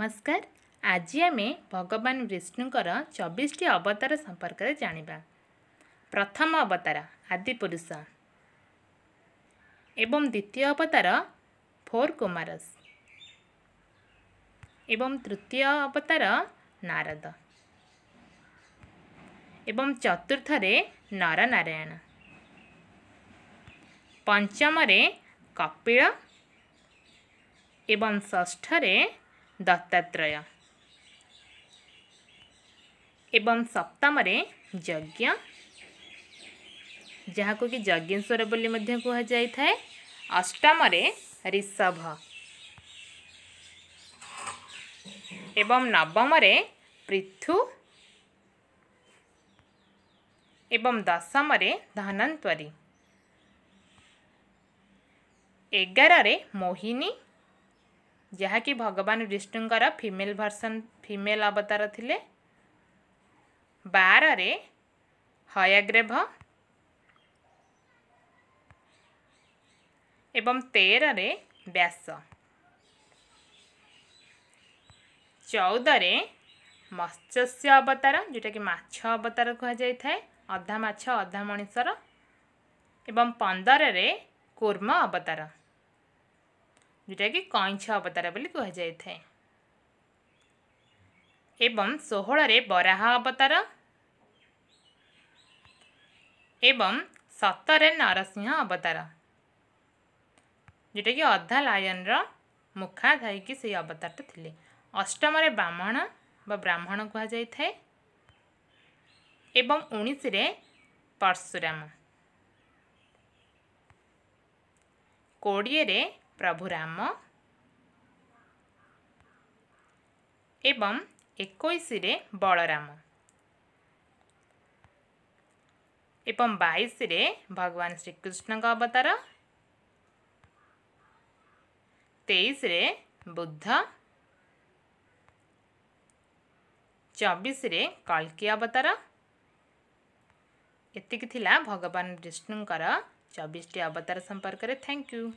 ନମସ୍କାର ଆଜି ଆମେ ଭଗବାନ ବିଷ୍ଣୁଙ୍କର ଚବିଶଟି ଅବତାର ସମ୍ପର୍କରେ ଜାଣିବା ପ୍ରଥମ ଅବତାର ଆଦିପୁରୁଷ ଏବଂ ଦ୍ୱିତୀୟ ଅବତାର ଫୋର୍ କୁମାରସ୍ ଏବଂ ତୃତୀୟ ଅବତାର ନାରଦ ଏବଂ ଚତୁର୍ଥରେ ନରନାରାୟଣ ପଞ୍ଚମରେ କପିଳ ଏବଂ ଷଷ୍ଠରେ दत्तात्रय एवं सप्तम यज्ञ जहाँ को कि यज्ञेश्वर बोली कहुए अष्टम ऋषभ एवं नवम पृथु एवं दशम धनन्वरी एगार मोहिनी ଯାହାକି ଭଗବାନ ବିଷ୍ଣୁଙ୍କର ଫିମେଲ୍ ଭର୍ସନ୍ ଫିମେଲ୍ ଅବତାର ଥିଲେ ବାରରେ ହୟଗ୍ରେଭ ଏବଂ ତେରରେ ବ୍ୟାସ ଚଉଦରେ ମତ୍ସ୍ୟ ଅବତାର ଯେଉଁଟାକି ମାଛ ଅବତାର କୁହାଯାଇଥାଏ ଅଧା ମାଛ ଅଧା ମଣିଷର ଏବଂ ପନ୍ଦରରେ କୁର୍ମ ଅବତାର ଯେଉଁଟାକି କଇଁଛ ଅବତାର ବୋଲି କୁହାଯାଇଥାଏ ଏବଂ ଷୋହଳରେ ବରାହ ଅବତାର ଏବଂ ସତରେ ନରସିଂହ ଅବତାର ଯେଉଁଟାକି ଅଧା ଲାୟନ୍ର ମୁଖା ଥାଇକି ସେଇ ଅବତାରଟା ଥିଲେ ଅଷ୍ଟମରେ ବ୍ରାହ୍ମଣ ବା ବ୍ରାହ୍ମଣ କୁହାଯାଇଥାଏ ଏବଂ ଉଣେଇଶରେ ପର୍ଶୁରାମ କୋଡ଼ିଏରେ प्रभु राम एवं एक बलराम एवं बैश रे भगवान श्रीकृष्ण अवतार तेईस बुद्ध चबीश रे कल्की अवतार ये भगवान विष्णुकर चबीशटी अवतार संपर्क थैंक यू